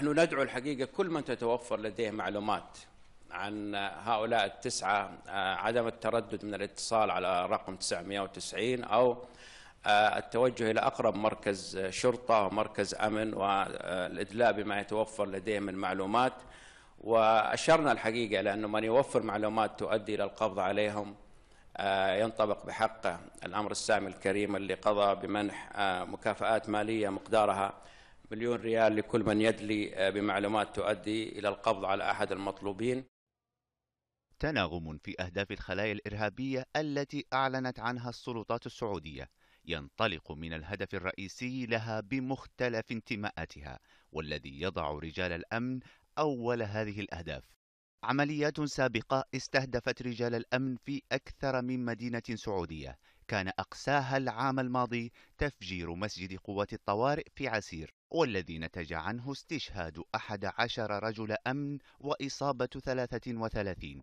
نحن ندعو الحقيقة كل من تتوفر لديه معلومات عن هؤلاء التسعة آه، عدم التردد من الاتصال على رقم 990 أو آه، التوجه إلى أقرب مركز شرطة ومركز أمن والإدلاء بما يتوفر لديه من معلومات وأشرنا الحقيقة لأنه من يوفر معلومات تؤدي إلى القبض عليهم آه، ينطبق بحقه الأمر السامي الكريم اللي قضى بمنح مكافآت مالية مقدارها مليون ريال لكل من يدلي آه، بمعلومات تؤدي إلى القبض على أحد المطلوبين تناغم في أهداف الخلايا الإرهابية التي أعلنت عنها السلطات السعودية ينطلق من الهدف الرئيسي لها بمختلف انتماءاتها والذي يضع رجال الأمن أول هذه الأهداف عمليات سابقة استهدفت رجال الأمن في أكثر من مدينة سعودية كان أقساها العام الماضي تفجير مسجد قوات الطوارئ في عسير والذي نتج عنه استشهاد أحد عشر رجل أمن وإصابة 33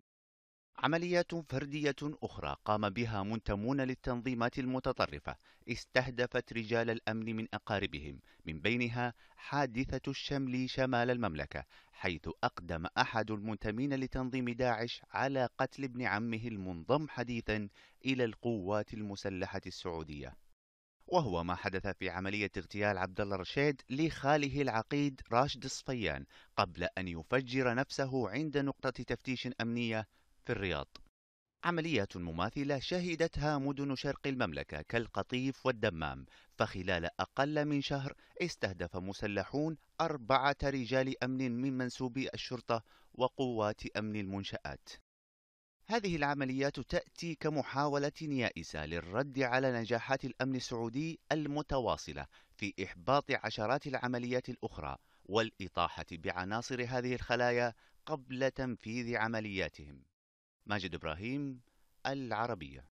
عمليات فردية أخرى قام بها منتمون للتنظيمات المتطرفة استهدفت رجال الأمن من أقاربهم من بينها حادثة الشمل شمال المملكة حيث أقدم أحد المنتمين لتنظيم داعش على قتل ابن عمه المنضم حديثا إلى القوات المسلحة السعودية وهو ما حدث في عملية اغتيال عبد الله رشيد لخاله العقيد راشد الصفيان قبل أن يفجر نفسه عند نقطة تفتيش أمنية في الرياض عمليات مماثلة شهدتها مدن شرق المملكة كالقطيف والدمام فخلال أقل من شهر استهدف مسلحون أربعة رجال أمن من منسوبي الشرطة وقوات أمن المنشآت هذه العمليات تأتي كمحاولة يائسة للرد على نجاحات الأمن السعودي المتواصلة في إحباط عشرات العمليات الأخرى والإطاحة بعناصر هذه الخلايا قبل تنفيذ عملياتهم ماجد إبراهيم العربية